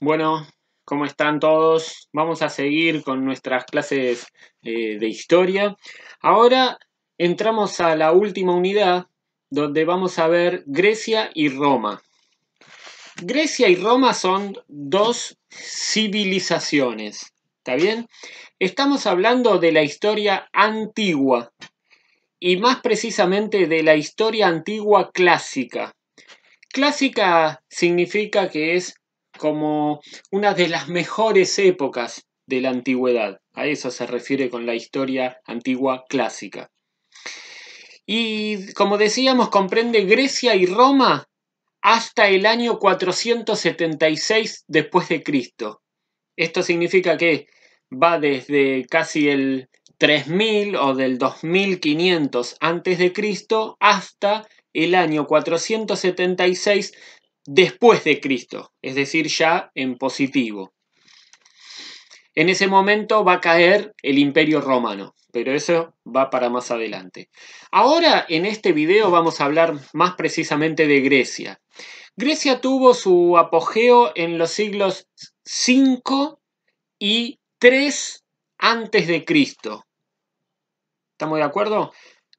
Bueno, ¿cómo están todos? Vamos a seguir con nuestras clases eh, de historia. Ahora entramos a la última unidad donde vamos a ver Grecia y Roma. Grecia y Roma son dos civilizaciones, ¿está bien? Estamos hablando de la historia antigua y más precisamente de la historia antigua clásica. Clásica significa que es como una de las mejores épocas de la antigüedad. A eso se refiere con la historia antigua clásica. Y como decíamos, comprende Grecia y Roma hasta el año 476 después de Cristo. Esto significa que va desde casi el 3000 o del 2500 antes de Cristo hasta el año 476 después de Cristo, es decir, ya en positivo. En ese momento va a caer el imperio romano, pero eso va para más adelante. Ahora en este video vamos a hablar más precisamente de Grecia. Grecia tuvo su apogeo en los siglos 5 y 3 antes de Cristo. ¿Estamos de acuerdo?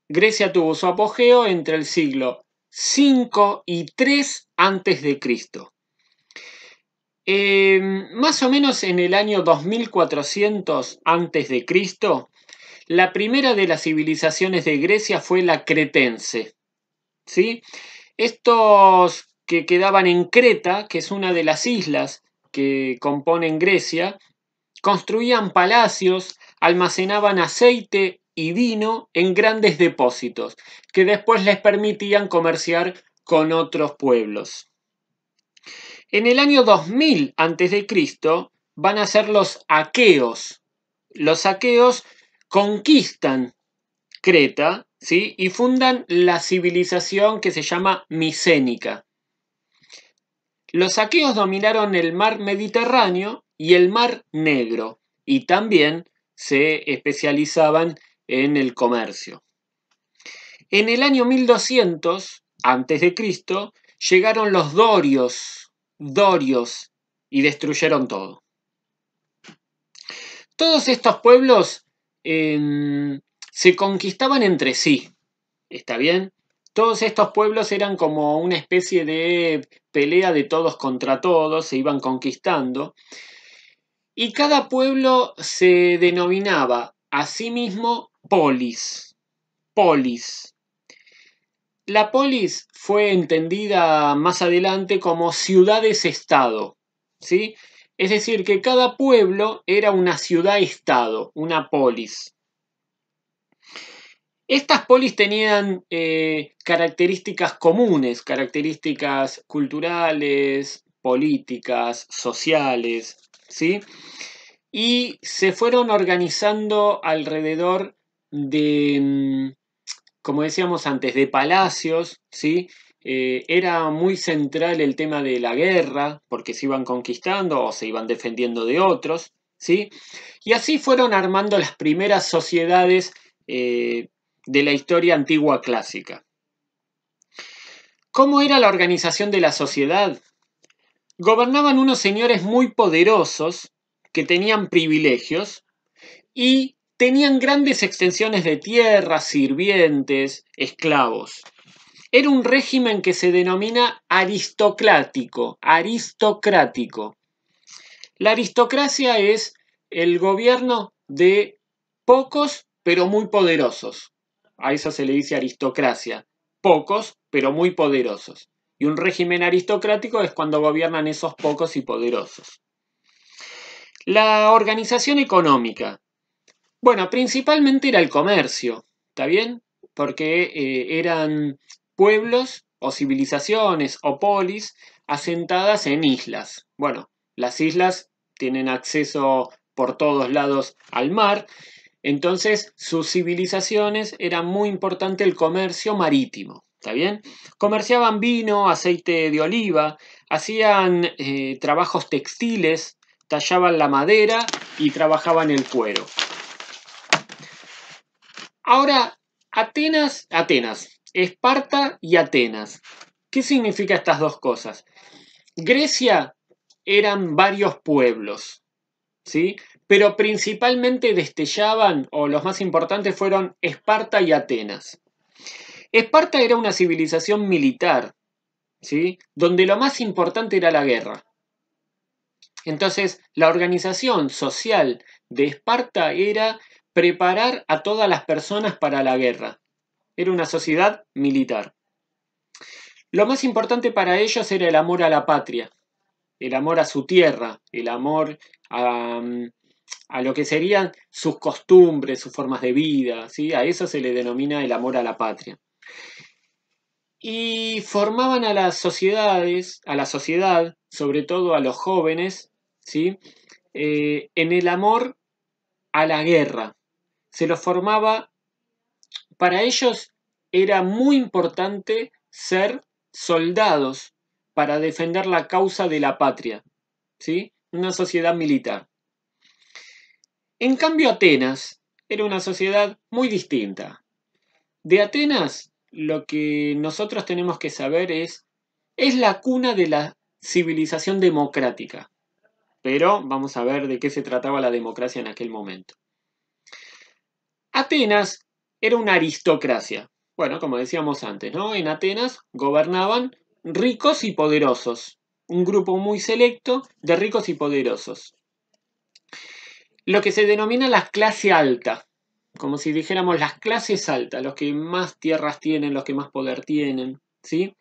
Grecia tuvo su apogeo entre el siglo 5 y 3 antes de Cristo. Em, más o menos en el año 2400 antes de Cristo, la primera de las civilizaciones de Grecia fue la cretense. ¿sí? Estos que quedaban en Creta, que es una de las islas que componen Grecia, construían palacios, almacenaban aceite y vino en grandes depósitos, que después les permitían comerciar con otros pueblos. En el año 2000 a.C. van a ser los aqueos. Los aqueos conquistan Creta ¿sí? y fundan la civilización que se llama micénica. Los aqueos dominaron el mar Mediterráneo y el mar Negro y también se especializaban en el comercio. En el año 1200 a.C. llegaron los dorios, dorios, y destruyeron todo. Todos estos pueblos em, se conquistaban entre sí, ¿está bien? Todos estos pueblos eran como una especie de pelea de todos contra todos, se iban conquistando. Y cada pueblo se denominaba a sí mismo polis. Polis. La polis fue entendida más adelante como ciudades-estado, ¿sí? Es decir, que cada pueblo era una ciudad-estado, una polis. Estas polis tenían eh, características comunes, características culturales, políticas, sociales, ¿sí? Y se fueron organizando alrededor de, mm, como decíamos antes, de palacios, ¿sí? Eh, era muy central el tema de la guerra, porque se iban conquistando o se iban defendiendo de otros, ¿sí? Y así fueron armando las primeras sociedades eh, de la historia antigua clásica. ¿Cómo era la organización de la sociedad? Gobernaban unos señores muy poderosos que tenían privilegios y tenían grandes extensiones de tierra, sirvientes, esclavos. Era un régimen que se denomina aristocrático, aristocrático. La aristocracia es el gobierno de pocos pero muy poderosos. A eso se le dice aristocracia. Pocos pero muy poderosos. Y un régimen aristocrático es cuando gobiernan esos pocos y poderosos. La organización económica. Bueno, principalmente era el comercio, ¿está bien? Porque eh, eran pueblos o civilizaciones o polis asentadas en islas. Bueno, las islas tienen acceso por todos lados al mar, entonces sus civilizaciones eran muy importante el comercio marítimo, ¿está bien? Comerciaban vino, aceite de oliva, hacían eh, trabajos textiles, tallaban la madera y trabajaban el cuero. Ahora, Atenas, Atenas, Esparta y Atenas. ¿Qué significa estas dos cosas? Grecia eran varios pueblos, ¿sí? Pero principalmente destellaban, o los más importantes fueron Esparta y Atenas. Esparta era una civilización militar, ¿sí? Donde lo más importante era la guerra. Entonces, la organización social de Esparta era preparar a todas las personas para la guerra. Era una sociedad militar. Lo más importante para ellos era el amor a la patria, el amor a su tierra, el amor mm, a, lo que serían sus costumbres, sus formas de vida, ¿sí? a eso se le denomina el amor a la patria. Y formaban a las sociedades, a la sociedad, sobre todo a los jóvenes, ¿sí? Eh, en el amor a la guerra se los formaba, para ellos era muy importante ser soldados para defender la causa de la patria, ¿sí? una sociedad militar. En cambio, Atenas era una sociedad muy distinta. De Atenas, lo que nosotros tenemos que saber es, es la cuna de la civilización democrática. Pero vamos a ver de qué se trataba la democracia en aquel momento. Atenas era una aristocracia. Bueno, como decíamos antes, ¿no? En Atenas gobernaban ricos y poderosos, un grupo muy selecto de ricos y poderosos. Lo que se denomina la clase alta, como si dijéramos las clases altas, los que más tierras tienen, los que más poder tienen, ¿sí?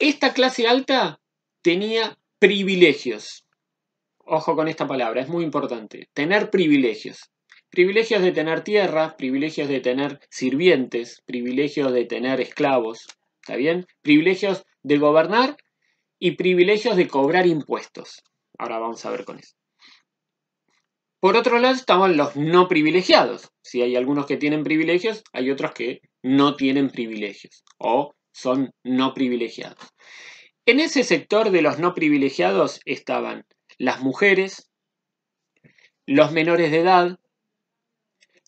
Esta clase alta tenía privilegios. Ojo con esta palabra, es muy importante, tener privilegios. Privilegios de tener tierra, privilegios de tener sirvientes, privilegios de tener esclavos, ¿está bien? Privilegios de gobernar y privilegios de cobrar impuestos. Ahora vamos a ver con eso. Por otro lado estaban los no privilegiados. Si hay algunos que tienen privilegios, hay otros que no tienen privilegios o son no privilegiados. En ese sector de los no privilegiados estaban las mujeres, los menores de edad,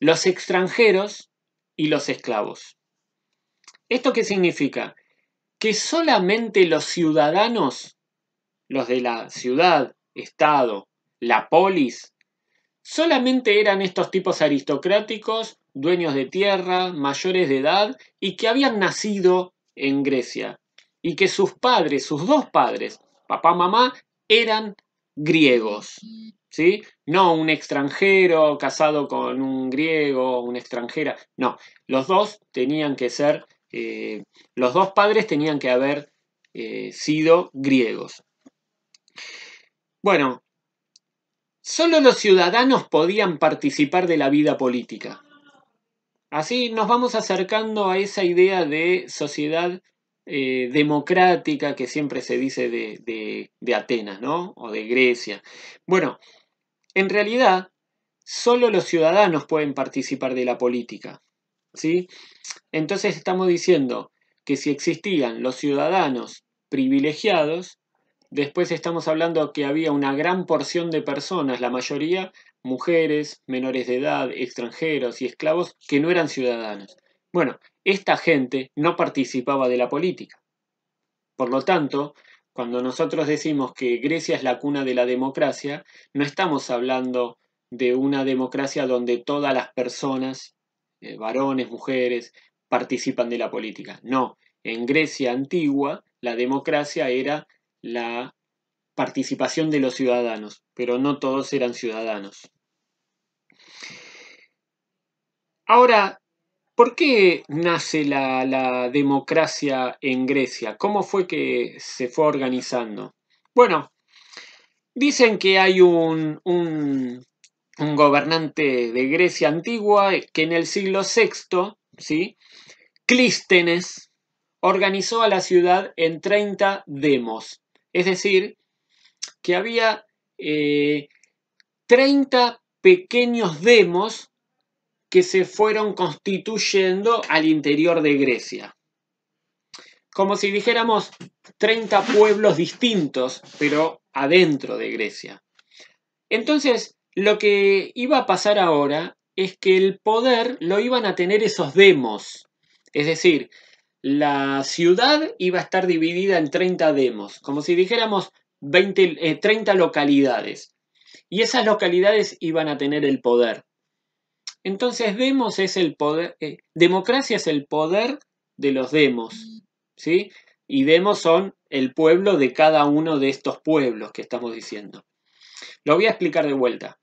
los extranjeros y los esclavos. ¿Esto qué significa? Que solamente los ciudadanos, los de la ciudad, estado, la polis, solamente eran estos tipos aristocráticos, dueños de tierra, mayores de edad y que habían nacido en Grecia y que sus padres, sus dos padres, papá, mamá, eran griegos. No un extranjero casado con un griego, una extranjera, no, los dos tenían que ser, eh, los dos padres tenían que haber eh, sido griegos. Bueno, solo los ciudadanos podían participar de la vida política. Así nos vamos acercando a esa idea de sociedad eh, democrática que siempre se dice de, de, Atenas, ¿no? O de Grecia. Bueno, en realidad, solo los ciudadanos pueden participar de la política. ¿sí? Entonces estamos diciendo que si existían los ciudadanos privilegiados, después estamos hablando que había una gran porción de personas, la mayoría mujeres, menores de edad, extranjeros y esclavos, que no eran ciudadanos. Bueno, esta gente no participaba de la política. Por lo tanto, cuando nosotros decimos que Grecia es la cuna de la democracia, no estamos hablando de una democracia donde todas las personas, eh, varones, mujeres, participan de la política. No, en Grecia antigua la democracia era la participación de los ciudadanos, pero no todos eran ciudadanos. Ahora, ¿Por qué nace la, democracia en Grecia? ¿Cómo fue que se fue organizando? Bueno, dicen que hay un, gobernante de Grecia antigua que en el siglo VI, ¿sí? Clístenes, organizó a la ciudad en 30 demos. Es decir, que había 30 eh, pequeños demos que se fueron constituyendo al interior de Grecia. Como si dijéramos 30 pueblos distintos, pero adentro de Grecia. Entonces, lo que iba a pasar ahora es que el poder lo iban a tener esos demos. Es decir, la ciudad iba a estar dividida en 30 demos, como si dijéramos 20, 30 eh, localidades. Y esas localidades iban a tener el poder. Entonces, demos es el poder, eh, democracia es el poder de los demos, ¿sí? Y demos son el pueblo de cada uno de estos pueblos que estamos diciendo. Lo voy a explicar de vuelta.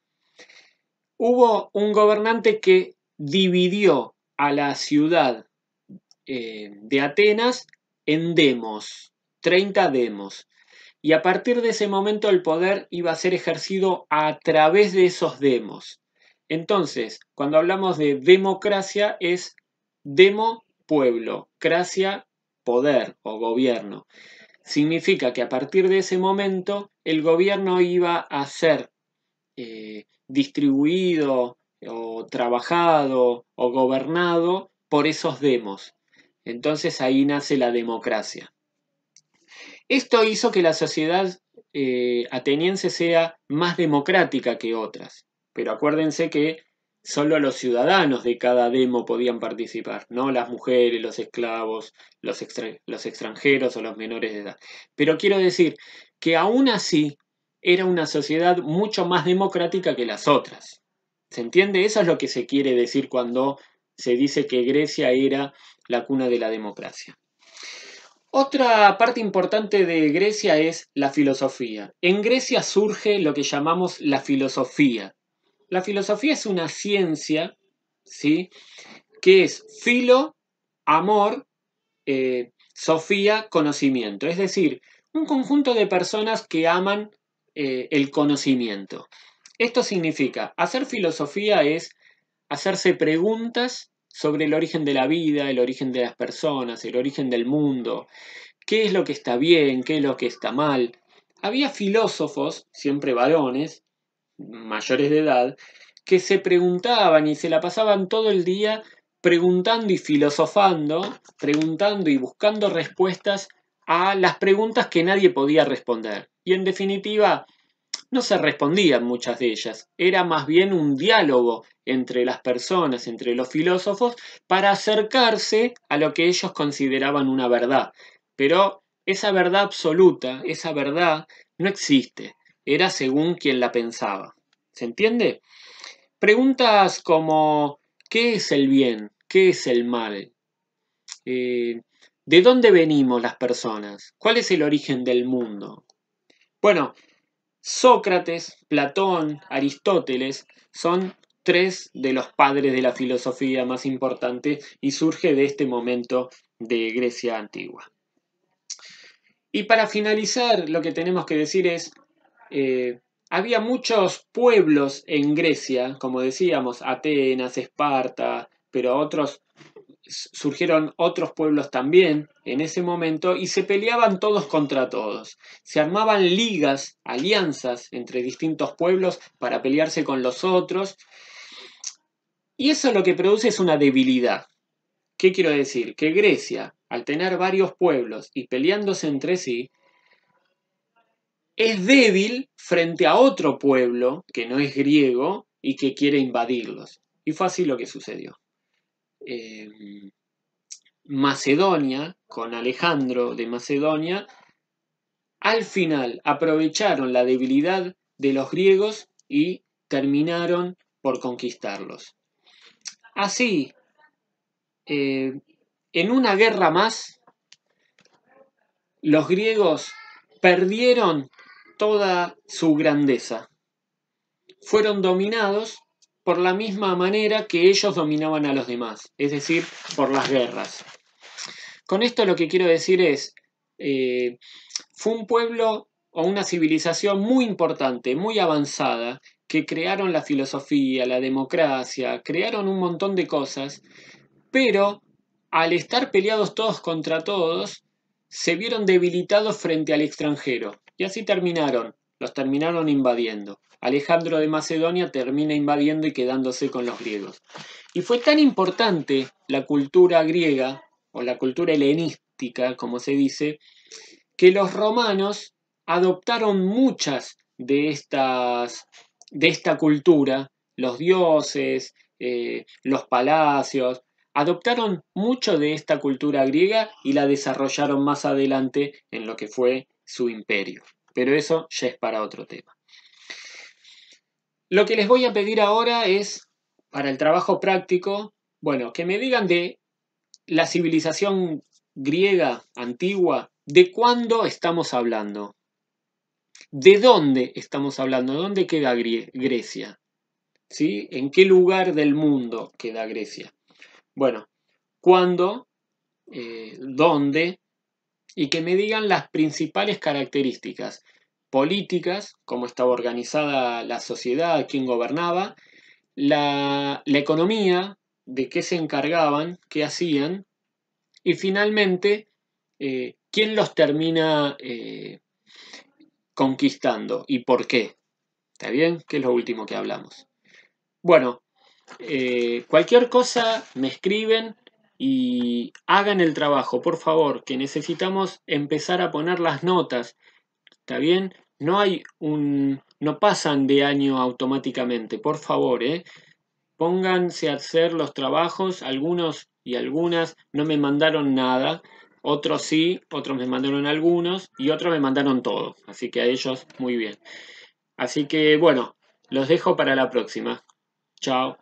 Hubo un gobernante que dividió a la ciudad eh, de Atenas en demos, 30 demos. Y a partir de ese momento el poder iba a ser ejercido a través de esos demos. Entonces, cuando hablamos de democracia es demo pueblo, cracia poder o gobierno. Significa que a partir de ese momento el gobierno iba a ser eh, distribuido o trabajado o gobernado por esos demos. Entonces ahí nace la democracia. Esto hizo que la sociedad eh, ateniense sea más democrática que otras. Pero acuérdense que solo los ciudadanos de cada demo podían participar, no las mujeres, los esclavos, los, los extranjeros o los menores de edad. Pero quiero decir que aún así era una sociedad mucho más democrática que las otras. ¿Se entiende? Eso es lo que se quiere decir cuando se dice que Grecia era la cuna de la democracia. Otra parte importante de Grecia es la filosofía. En Grecia surge lo que llamamos la filosofía, la filosofía es una ciencia, ¿sí? Que es filo, amor, eh, sofía, conocimiento. Es decir, un conjunto de personas que aman eh, el conocimiento. Esto significa, hacer filosofía es hacerse preguntas sobre el origen de la vida, el origen de las personas, el origen del mundo, qué es lo que está bien, qué es lo que está mal. Había filósofos, siempre varones, mayores de edad que se preguntaban y se la pasaban todo el día preguntando y filosofando, preguntando y buscando respuestas a las preguntas que nadie podía responder. Y en definitiva, no se respondían muchas de ellas, era más bien un diálogo entre las personas, entre los filósofos, para acercarse a lo que ellos consideraban una verdad. Pero esa verdad absoluta, esa verdad, no existe era según quien la pensaba. ¿Se entiende? Preguntas como ¿qué es el bien? ¿Qué es el mal? Eh, ¿De dónde venimos las personas? ¿Cuál es el origen del mundo? Bueno, Sócrates, Platón, Aristóteles son tres de los padres de la filosofía más importante y surge de este momento de Grecia antigua. Y para finalizar, lo que tenemos que decir es, eh, había muchos pueblos en Grecia, como decíamos, Atenas, Esparta, pero otros surgieron otros pueblos también en ese momento y se peleaban todos contra todos. Se armaban ligas, alianzas entre distintos pueblos para pelearse con los otros. Y eso lo que produce es una debilidad. ¿Qué quiero decir? Que Grecia, al tener varios pueblos y peleándose entre sí, es débil frente a otro pueblo que no es griego y que quiere invadirlos. Y fue así lo que sucedió. Em, Macedonia, con Alejandro de Macedonia, al final aprovecharon la debilidad de los griegos y terminaron por conquistarlos. Así, eh, en una guerra más, los griegos perdieron toda su grandeza. Fueron dominados por la misma manera que ellos dominaban a los demás, es decir, por las guerras. Con esto lo que quiero decir es, eh, fue un pueblo o una civilización muy importante, muy avanzada, que crearon la filosofía, la democracia, crearon un montón de cosas, pero al estar peleados todos contra todos, se vieron debilitados frente al extranjero. Y así terminaron, los terminaron invadiendo. Alejandro de Macedonia termina invadiendo y quedándose con los griegos. Y fue tan importante la cultura griega, o la cultura helenística, como se dice, que los romanos adoptaron muchas de estas de esta cultura, los dioses, eh, los palacios, adoptaron mucho de esta cultura griega y la desarrollaron más adelante en lo que fue su imperio. Pero eso ya es para otro tema. Lo que les voy a pedir ahora es, para el trabajo práctico, bueno, que me digan de la civilización griega antigua, ¿de cuándo estamos hablando? ¿De dónde estamos hablando? ¿Dónde queda Grecia? ¿Sí? ¿En qué lugar del mundo queda Grecia? Bueno, cuándo, eh, dónde y que me digan las principales características políticas, cómo estaba organizada la sociedad, quién gobernaba, la, economía, de qué se encargaban, qué hacían y finalmente eh, quién los termina eh, conquistando y por qué. ¿Está bien? Que es lo último que hablamos. Bueno, eh, cualquier cosa me escriben y hagan el trabajo, por favor, que necesitamos empezar a poner las notas. ¿Está bien? No hay un. no pasan de año automáticamente, por favor, ¿eh? Pónganse a hacer los trabajos, algunos y algunas no me mandaron nada, otros sí, otros me mandaron algunos y otros me mandaron todo. Así que a ellos muy bien. Así que bueno, los dejo para la próxima. Chao.